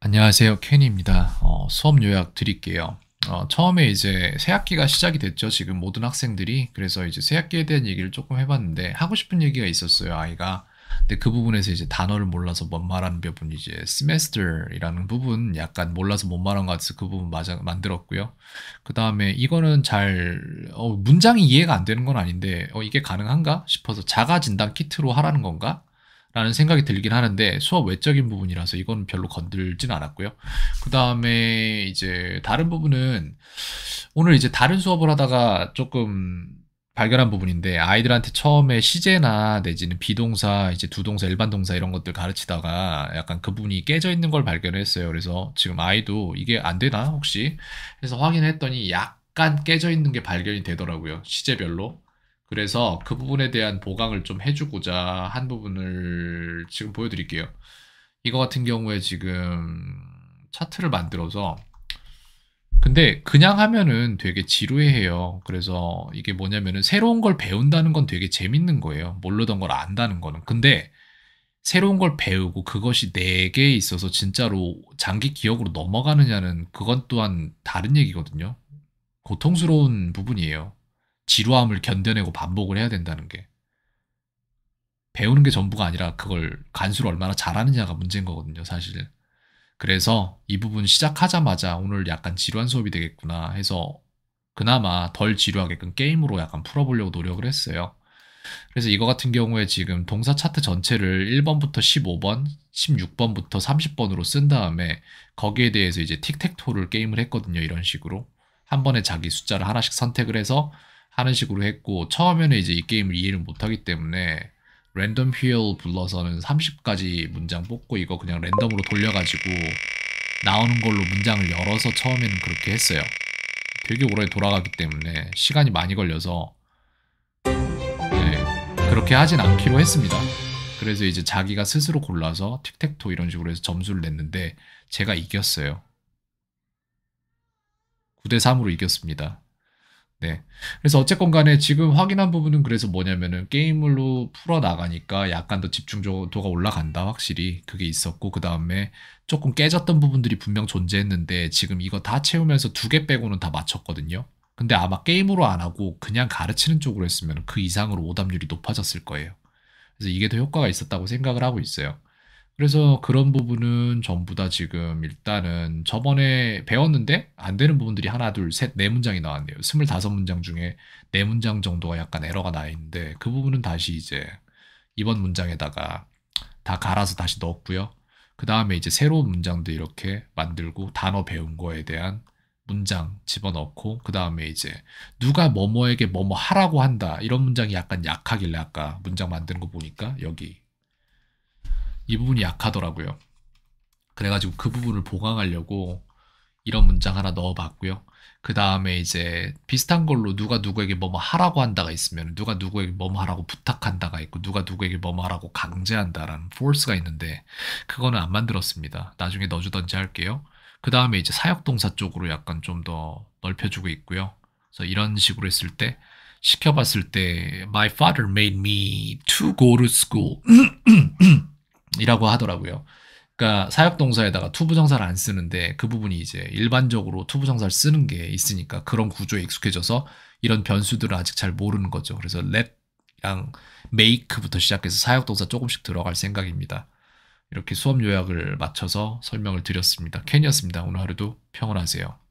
안녕하세요. 켄입니다. 어, 수업 요약 드릴게요. 어, 처음에 이제 새학기가 시작이 됐죠. 지금 모든 학생들이. 그래서 이제 새학기에 대한 얘기를 조금 해봤는데 하고 싶은 얘기가 있었어요. 아이가. 근데 그 부분에서 이제 단어를 몰라서 못 말한 부분 이제 semester이라는 부분 약간 몰라서 못 말한 것 같아서 그 부분 맞아, 만들었고요. 그 다음에 이거는 잘 어, 문장이 이해가 안 되는 건 아닌데 어, 이게 가능한가 싶어서 자가 진단 키트로 하라는 건가? 라는 생각이 들긴 하는데 수업 외적인 부분이라서 이건 별로 건들진 않았고요. 그 다음에 이제 다른 부분은 오늘 이제 다른 수업을 하다가 조금 발견한 부분인데 아이들한테 처음에 시제나 내지는 비동사, 이제 두동사, 일반 동사 이런 것들 가르치다가 약간 그분이 깨져 있는 걸 발견했어요. 그래서 지금 아이도 이게 안 되나 혹시? 그래서 확인했더니 약간 깨져 있는 게 발견이 되더라고요. 시제별로. 그래서 그 부분에 대한 보강을 좀 해주고자 한 부분을 지금 보여드릴게요. 이거 같은 경우에 지금 차트를 만들어서 근데 그냥 하면은 되게 지루해해요. 그래서 이게 뭐냐면은 새로운 걸 배운다는 건 되게 재밌는 거예요. 모르던 걸 안다는 거는. 근데 새로운 걸 배우고 그것이 내게 네 있어서 진짜로 장기 기억으로 넘어가느냐는 그건 또한 다른 얘기거든요. 고통스러운 부분이에요. 지루함을 견뎌내고 반복을 해야 된다는 게 배우는 게 전부가 아니라 그걸 간수를 얼마나 잘하느냐가 문제인 거거든요, 사실. 그래서 이 부분 시작하자마자 오늘 약간 지루한 수업이 되겠구나 해서 그나마 덜 지루하게끔 게임으로 약간 풀어보려고 노력을 했어요. 그래서 이거 같은 경우에 지금 동사 차트 전체를 1번부터 15번, 16번부터 30번으로 쓴 다음에 거기에 대해서 이제 틱택토를 게임을 했거든요. 이런 식으로. 한 번에 자기 숫자를 하나씩 선택을 해서 하는 식으로 했고 처음에는 이제 이 게임을 이해를 못하기 때문에 랜덤 휠 불러서는 30까지 문장 뽑고 이거 그냥 랜덤으로 돌려가지고 나오는 걸로 문장을 열어서 처음에는 그렇게 했어요. 되게 오래 돌아가기 때문에 시간이 많이 걸려서 네, 그렇게 하진 않기로 했습니다. 그래서 이제 자기가 스스로 골라서 틱택토 이런 식으로 해서 점수를 냈는데 제가 이겼어요. 9대3으로 이겼습니다. 네. 그래서 어쨌건 간에 지금 확인한 부분은 그래서 뭐냐면은 게임으로 풀어나가니까 약간 더 집중도가 올라간다, 확실히. 그게 있었고, 그 다음에 조금 깨졌던 부분들이 분명 존재했는데 지금 이거 다 채우면서 두 개 빼고는 다 맞췄거든요. 근데 아마 게임으로 안 하고 그냥 가르치는 쪽으로 했으면 그 이상으로 오답률이 높아졌을 거예요. 그래서 이게 더 효과가 있었다고 생각을 하고 있어요. 그래서 그런 부분은 전부 다 지금 일단은 저번에 배웠는데 안 되는 부분들이 하나, 둘, 셋, 네 문장이 나왔네요. 스물다섯 문장 중에 네 문장 정도가 약간 에러가 나 있는데 그 부분은 다시 이제 이번 문장에다가 다 갈아서 다시 넣었고요. 그 다음에 이제 새로운 문장도 이렇게 만들고 단어 배운 거에 대한 문장 집어넣고 그 다음에 이제 누가 뭐뭐에게 뭐뭐 하라고 한다 이런 문장이 약간 약하길래 아까 문장 만드는 거 보니까 여기 이 부분이 약하더라고요. 그래가지고 그 부분을 보강하려고 이런 문장 하나 넣어봤고요. 그 다음에 이제 비슷한 걸로 누가 누구에게 뭐뭐 하라고 한다가 있으면 누가 누구에게 뭐뭐 하라고 부탁한다가 있고 누가 누구에게 뭐뭐 하라고 강제한다라는 force가 있는데 그거는 안 만들었습니다. 나중에 넣어주던지 할게요. 그 다음에 이제 사역동사 쪽으로 약간 좀 더 넓혀주고 있고요. 그래서 이런 식으로 했을 때 시켜봤을 때 My father made me to go to school 이라고 하더라고요. 그러니까 사역동사에다가 투부정사를 안 쓰는데 그 부분이 이제 일반적으로 투부정사를 쓰는 게 있으니까 그런 구조에 익숙해져서 이런 변수들을 아직 잘 모르는 거죠. 그래서 let랑 make부터 시작해서 사역동사 조금씩 들어갈 생각입니다. 이렇게 수업 요약을 맞춰서 설명을 드렸습니다. 켄이었습니다. 오늘 하루도 평온하세요.